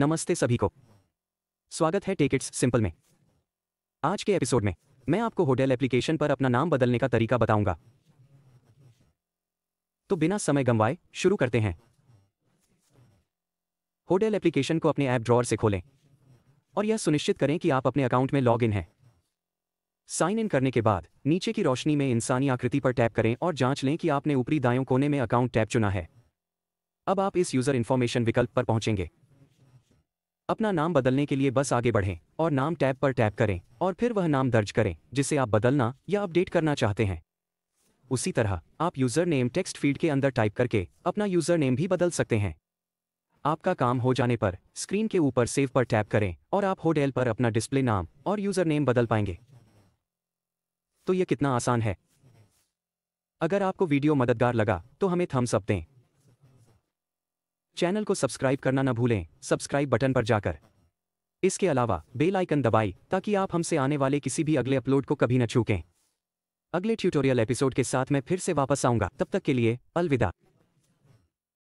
नमस्ते सभी को स्वागत है टेकिट्स सिंपल में आज के एपिसोड में मैं आपको होटल एप्लीकेशन पर अपना नाम बदलने का तरीका बताऊंगा तो बिना समय गंवाए शुरू करते हैं होटल एप्लीकेशन को अपने ऐप ड्रॉर से खोलें और यह सुनिश्चित करें कि आप अपने अकाउंट में लॉग इन हैं साइन इन करने के बाद नीचे की रोशनी में इंसानी आकृति पर टैप करें और जांच लें कि आपने ऊपरी दायों कोने में अकाउंट टैप चुना है अब आप इस यूजर इन्फॉर्मेशन विकल्प पर पहुंचेंगे अपना नाम बदलने के लिए बस आगे बढ़ें और नाम टैब पर टैप करें और फिर वह नाम दर्ज करें जिसे आप बदलना या अपडेट करना चाहते हैं उसी तरह आप यूज़र नेम टेक्स्ट फील्ड के अंदर टाइप करके अपना यूज़र नेम भी बदल सकते हैं आपका काम हो जाने पर स्क्रीन के ऊपर सेव पर टैप करें और आप होटेल पर अपना डिस्प्ले नाम और यूज़र नेम बदल पाएंगे तो यह कितना आसान है अगर आपको वीडियो मददगार लगा तो हमें थम्स अप दें चैनल को सब्सक्राइब करना न भूलें सब्सक्राइब बटन पर जाकर इसके अलावा बेल आइकन दबाई ताकि आप हमसे आने वाले किसी भी अगले अपलोड को कभी न छूकें अगले ट्यूटोरियल एपिसोड के साथ मैं फिर से वापस आऊंगा तब तक के लिए अलविदा